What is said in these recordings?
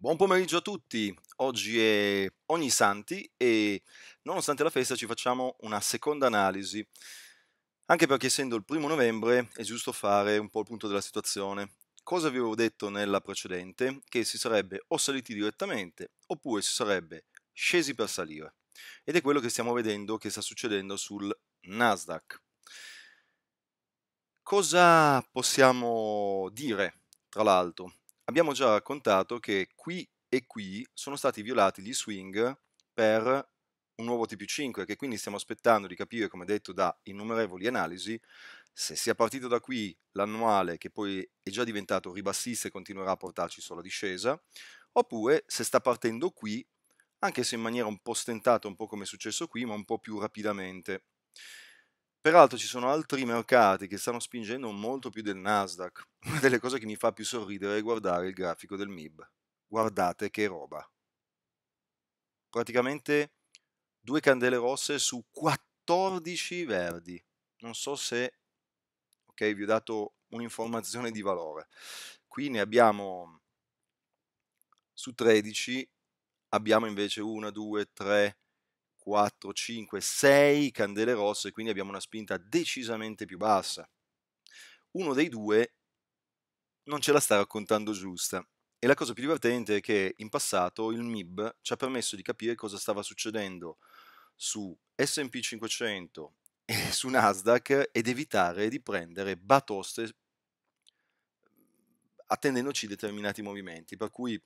Buon pomeriggio a tutti, oggi è Ogni Santi e nonostante la festa ci facciamo una seconda analisi, anche perché essendo il primo novembre è giusto fare un po' il punto della situazione. Cosa vi avevo detto nella precedente? Che si sarebbe o saliti direttamente oppure si sarebbe scesi per salire. Ed è quello che stiamo vedendo che sta succedendo sul Nasdaq. Cosa possiamo dire, tra l'altro? abbiamo già raccontato che qui e qui sono stati violati gli swing per un nuovo TP5 che quindi stiamo aspettando di capire, come detto da innumerevoli analisi, se sia partito da qui l'annuale che poi è già diventato ribassista e continuerà a portarci sulla discesa, oppure se sta partendo qui, anche se in maniera un po' stentata, un po' come è successo qui, ma un po' più rapidamente. Peraltro ci sono altri mercati che stanno spingendo molto più del Nasdaq. Una delle cose che mi fa più sorridere è guardare il grafico del MIB. Guardate che roba. Praticamente due candele rosse su 14 verdi. Non so se ok, vi ho dato un'informazione di valore. Qui ne abbiamo su 13 abbiamo invece 1 2 3 4, 5, 6 candele rosse, quindi abbiamo una spinta decisamente più bassa. Uno dei due non ce la sta raccontando giusta. E la cosa più divertente è che in passato il MIB ci ha permesso di capire cosa stava succedendo su SP 500 e su Nasdaq ed evitare di prendere batoste attendendoci determinati movimenti. Per cui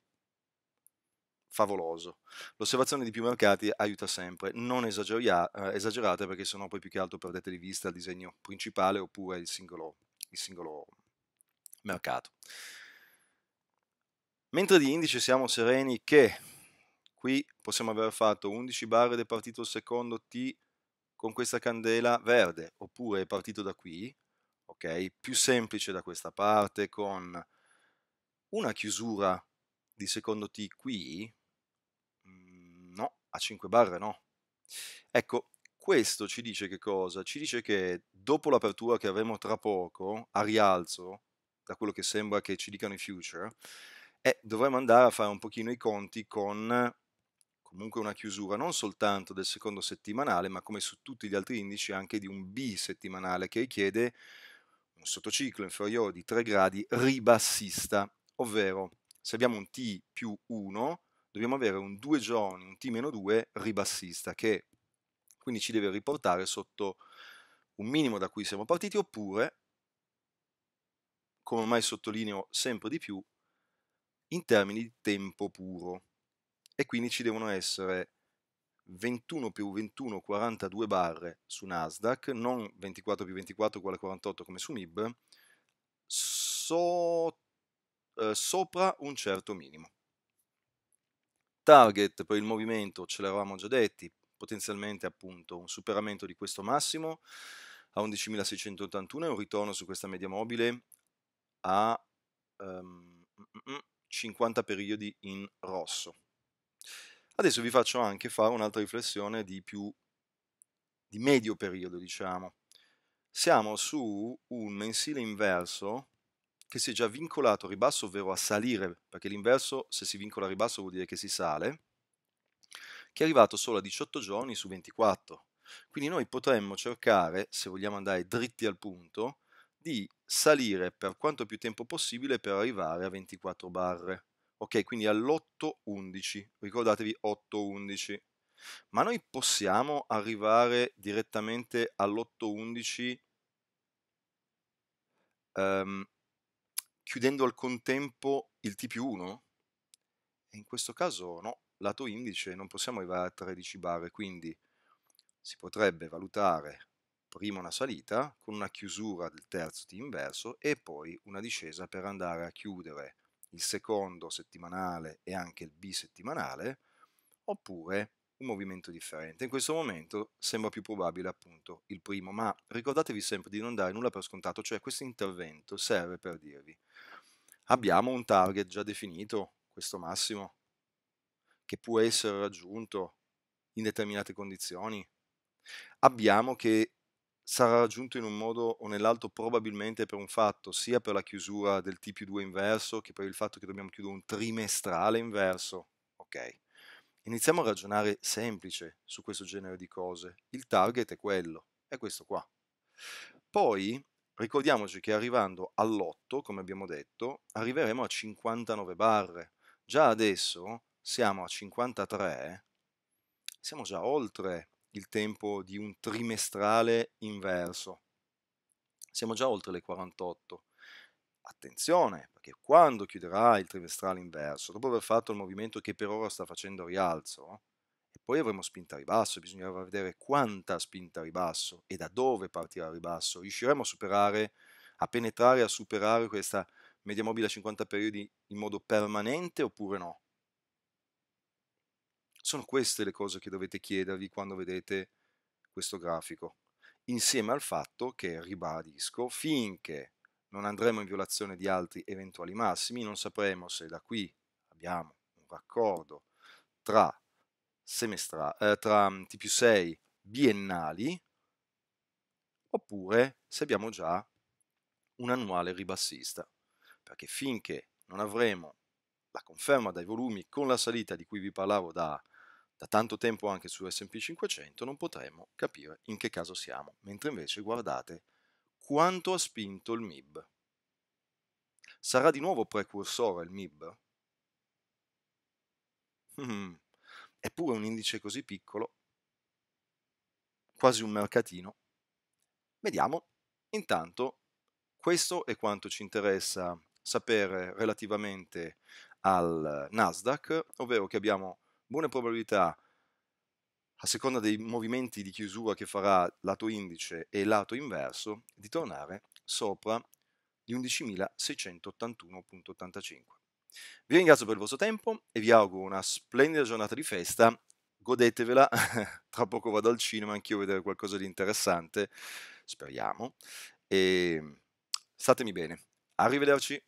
favoloso. L'osservazione di più mercati aiuta sempre, non esageria- eh, esagerate perché sennò poi più che altro perdete di vista il disegno principale oppure il singolo, il singolo mercato. Mentre di indice siamo sereni che qui possiamo aver fatto 11 barre ed è partito il secondo T con questa candela verde, oppure è partito da qui, ok? Più semplice da questa parte con una chiusura di secondo T qui, a 5 barre no. Ecco, questo ci dice che cosa? Ci dice che dopo l'apertura che avremo tra poco, a rialzo, da quello che sembra che ci dicano i future, eh, dovremmo andare a fare un pochino i conti con comunque una chiusura non soltanto del secondo settimanale, ma come su tutti gli altri indici anche di un B settimanale che richiede un sottociclo inferiore di 3 gradi ribassista, ovvero se abbiamo un T più 1 dobbiamo avere un 2 giorni, un T-2 ribassista, che quindi ci deve riportare sotto un minimo da cui siamo partiti, oppure, come ormai sottolineo sempre di più, in termini di tempo puro. E quindi ci devono essere 21 più 21, 42 barre su Nasdaq, non 24 più 24 uguale 48 come su MIB, so, eh, sopra un certo minimo target per il movimento ce l'avevamo già detti, potenzialmente appunto un superamento di questo massimo a 11.681 e un ritorno su questa media mobile a um, ehm, 50 mm, mm, mm, periodi in rosso. Adesso vi faccio anche fare un'altra riflessione di più di medio periodo, diciamo. Siamo su un mensile inverso che si è già vincolato a ribasso, ovvero a salire, perché l'inverso se si vincola a ribasso vuol dire che si sale, che è arrivato solo a 18 giorni su 24. Quindi noi potremmo cercare, se vogliamo andare dritti al punto, di salire per quanto più tempo possibile per arrivare a 24 barre. Ok, quindi all'8-11, ricordatevi 8-11. Ma noi possiamo arrivare direttamente all'8-11 um, chiudendo al contempo il T più 1 E in questo caso no, lato indice non possiamo arrivare a 13 bar, quindi si potrebbe valutare prima una salita con una chiusura del terzo T inverso e poi una discesa per andare a chiudere il secondo settimanale e anche il bisettimanale, oppure un movimento differente. In questo momento sembra più probabile appunto il primo, ma ricordatevi sempre di non dare nulla per scontato, cioè questo intervento serve per dirvi abbiamo un target già definito, questo massimo, che può essere raggiunto in determinate condizioni, abbiamo che sarà raggiunto in un modo o nell'altro probabilmente per un fatto, sia per la chiusura del T più 2 inverso che per il fatto che dobbiamo chiudere un trimestrale inverso, ok? Iniziamo a ragionare semplice su questo genere di cose. Il target è quello, è questo qua. Poi ricordiamoci che arrivando all'8, come abbiamo detto, arriveremo a 59 barre. Già adesso siamo a 53, siamo già oltre il tempo di un trimestrale inverso. Siamo già oltre le 48 attenzione, perché quando chiuderà il trimestrale inverso, dopo aver fatto il movimento che per ora sta facendo rialzo, e poi avremo spinta a ribasso, bisognerà vedere quanta spinta a ribasso e da dove partirà il ribasso, riusciremo a superare, a penetrare, a superare questa media mobile a 50 periodi in modo permanente oppure no? Sono queste le cose che dovete chiedervi quando vedete questo grafico, insieme al fatto che, ribadisco, finché non andremo in violazione di altri eventuali massimi, non sapremo se da qui abbiamo un raccordo tra, semestra, eh, tra mm, T più 6 biennali oppure se abbiamo già un annuale ribassista, perché finché non avremo la conferma dai volumi con la salita di cui vi parlavo da, da tanto tempo anche su SP 500, non potremo capire in che caso siamo, mentre invece guardate quanto ha spinto il MIB. Sarà di nuovo precursore il MIB? Eppure mm-hmm. un indice così piccolo, quasi un mercatino. Vediamo, intanto, questo è quanto ci interessa sapere relativamente al Nasdaq, ovvero che abbiamo buone probabilità a seconda dei movimenti di chiusura che farà lato indice e lato inverso, di tornare sopra gli 11.681.85. Vi ringrazio per il vostro tempo e vi auguro una splendida giornata di festa. Godetevela, tra poco vado al cinema anch'io a vedere qualcosa di interessante, speriamo. E ehm, statemi bene. Arrivederci.